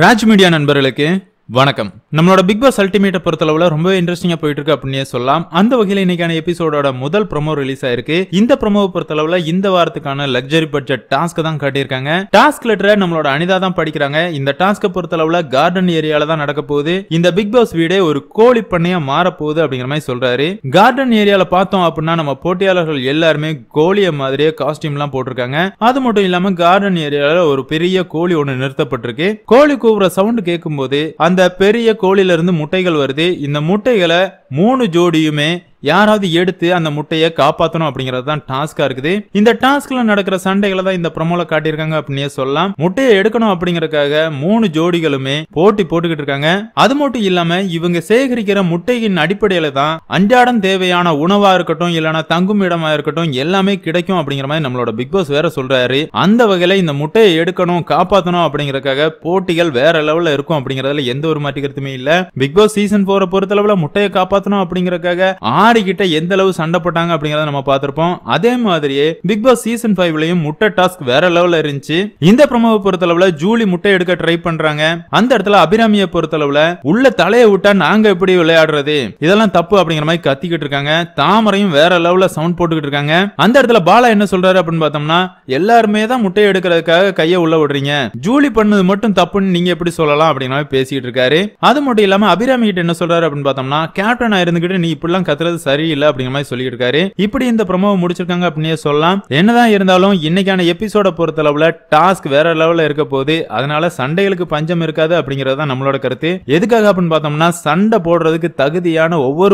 Raj media நண்பர்களுக்கு வணக்கம் நம்மளோட பிக் பாஸ் அல்டிமேட்டை பொறுத்தளவுல ரொம்பவே இன்ட்ரெஸ்டிங்காக போயிட்டு இருக்கு அப்படின்னே சொல்லலாம் அந்த வகையில் இன்னைக்கான எபிசோடோட முதல் ப்ரொமோ ரிலீஸ் ஆயிருக்கு இந்த ப்ரொமோவை பொறுத்தளவுல இந்த வாரத்துக்கான லக்ஸரி பட்ஜெட் டாஸ்க் தான் காட்டியிருக்காங்க டாஸ்க் லெட்டரை நம்மளோட அனிதா தான் படிக்கிறாங்க இந்த டாஸ்க்கை பொறுத்தளவுல கார்டன் ஏரியால தான் நடக்க போகுது இந்த பிக் பாஸ் வீடே ஒரு கோழி பண்ணையா மாற போகுது அப்படிங்கிற மாதிரி சொல்றாரு கார்டன் ஏரியால பார்த்தோம் அப்படின்னா நம்ம போட்டியாளர்கள் எல்லாருமே கோழிய மாதிரியே எல்லாம் போட்டிருக்காங்க அது மட்டும் இல்லாம கார்டன் ஏரியால ஒரு பெரிய கோழி ஒன்று நிறுத்தப்பட்டிருக்கு கோழி கூவுற சவுண்ட் கேட்கும் போது அந்த பெரிய கோழிலிருந்து முட்டைகள் வருது இந்த முட்டைகளை மூணு ஜோடியுமே யாராவது எடுத்து அந்த முட்டையை காப்பாற்றணும் அப்படிங்கிறது தான் டாஸ்கா இருக்குது இந்த டாஸ்க்ல நடக்கிற சண்டைகளை தான் இந்த ப்ரமோல காட்டியிருக்காங்க அப்படின்னே சொல்லலாம் முட்டையை எடுக்கணும் அப்படிங்கறக்காக மூணு ஜோடிகளுமே போட்டி போட்டுக்கிட்டு இருக்காங்க அது மட்டும் இல்லாம இவங்க சேகரிக்கிற முட்டையின் அடிப்படையில தான் அன்றாடம் தேவையான உணவா இருக்கட்டும் இல்லைன்னா தங்கும் இடமா இருக்கட்டும் எல்லாமே கிடைக்கும் அப்படிங்கிற மாதிரி நம்மளோட பிக் பாஸ் வேற சொல்றாரு அந்த வகையில இந்த முட்டையை எடுக்கணும் காப்பாற்றணும் அப்படிங்கறக்காக போட்டிகள் வேற லெவல்ல இருக்கும் அப்படிங்கறதுல எந்த ஒரு மாற்றிக்கிறதுமே இல்ல பிக் பாஸ் சீசன் போற அளவுல முட்டையை காப்பாற்றணும் அப்படிங்கறக்காக ஆறு மாடிக்கிட்ட எந்த அளவு சண்டை போட்டாங்க அப்படிங்கறத நம்ம பார்த்திருப்போம் அதே மாதிரியே பிக் பாஸ் சீசன் ஃபைவ்லயும் முட்டை டாஸ்க் வேற லெவல்ல இருந்துச்சு இந்த பிரமோவை பொறுத்தளவுல ஜூலி முட்டை எடுக்க ட்ரை பண்றாங்க அந்த இடத்துல அபிராமியை பொறுத்த அளவுல உள்ள தலையை விட்டா நாங்க எப்படி விளையாடுறது இதெல்லாம் தப்பு அப்படிங்கிற மாதிரி கத்திக்கிட்டு இருக்காங்க தாமரையும் வேற லெவல்ல சவுண்ட் போட்டுக்கிட்டு இருக்காங்க அந்த இடத்துல பாலா என்ன சொல்றாரு அப்படின்னு பார்த்தோம்னா எல்லாருமே தான் முட்டை எடுக்கிறதுக்காக கையை உள்ள விடுறீங்க ஜூலி பண்ணது மட்டும் தப்புன்னு நீங்க எப்படி சொல்லலாம் அப்படிங்கிற மாதிரி பேசிக்கிட்டு இருக்காரு அது மட்டும் இல்லாம அபிராமி கிட்ட என்ன சொல்றாரு அப்படின்னு பார்த்தோம்னா கேப்டன் இருந்துகிட்டு நீ இப்படிலாம் கத்துறது சரியில்லை அப்படிங்கிற மாதிரி இப்படி இந்த ப்ரொமோவை முடிச்சிருக்காங்க அப்படின்னே சொல்லலாம் என்னதான் இருந்தாலும் இன்னைக்கான எபிசோட டாஸ்க் வேற இருக்க போது அதனால சண்டைகளுக்கு பஞ்சம் இருக்காது நம்மளோட கருத்து எதுக்காக அப்படின்னு பார்த்தோம்னா சண்டை போடுறதுக்கு தகுதியான ஒவ்வொரு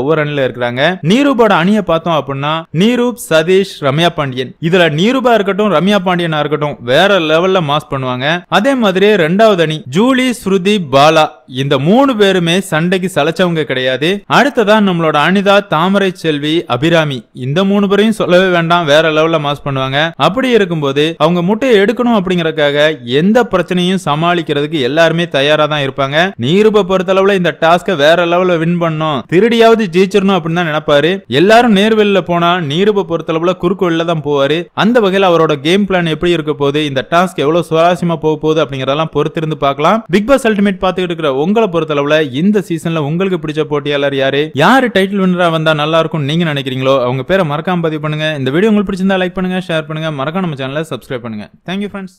ஒவ்வொரு அணில இருக்கிறாங்க நீரூபோட அணியை பார்த்தோம் அப்படின்னா நீரூப் சதீஷ் ரம்யா பாண்டியன் இதுல நீரூபா இருக்கட்டும் ரம்யா பாண்டியனா இருக்கட்டும் வேற லெவல்ல மாஸ் பண்ணுவாங்க அதே மாதிரி ரெண்டாவது அணி ஜூலி ஸ்ருதி பாலா இந்த மூணு பேருமே சண்டைக்கு சலைச்சவங்க கிடையாது அடுத்ததான் நம்மளோட அணி வனிதா தாமரை செல்வி அபிராமி இந்த மூணு பேரையும் சொல்லவே வேண்டாம் வேற லெவல்ல மாஸ் பண்ணுவாங்க அப்படி இருக்கும்போது அவங்க முட்டையை எடுக்கணும் அப்படிங்கறக்காக எந்த பிரச்சனையும் சமாளிக்கிறதுக்கு எல்லாருமே தயாரா தான் இருப்பாங்க நீருப பொறுத்த அளவுல இந்த டாஸ்க வேற லெவல்ல வின் பண்ணும் திருடியாவது ஜெயிச்சிடணும் அப்படின்னு தான் நினைப்பாரு எல்லாரும் நேர்வெளியில போனா நீருப அளவுல குறுக்கு வெளில தான் போவாரு அந்த வகையில் அவரோட கேம் பிளான் எப்படி இருக்க போது இந்த டாஸ்க் எவ்வளவு சுவாரஸ்யமா போக போகுது அப்படிங்கறதெல்லாம் பொறுத்திருந்து பார்க்கலாம் பிக் பாஸ் அல்டிமேட் பாத்துக்கிட்டு இருக்கிற உங்களை அளவுல இந்த சீசன்ல உங்களுக்கு பிடிச்ச போட்டியாளர் யாரு யாரு டைட்டில் வினராக வந்தால் நல்லா இருக்கும் நீங்கள் நினைக்கிறீங்களோ அவங்க பேரை மறக்காம பதிவு பண்ணுங்கள் இந்த வீடியோ உங்களுக்கு பிடிச்சிருந்தா லைக் பண்ணுங்கள் ஷேர் பண்ணுங்கள் மறக்காம நம்ம சேனலை சப்ஸ்கிரைப் பண்ணுங்கள் தேங்க்யூ ஃப்ரெண்ட்ஸ்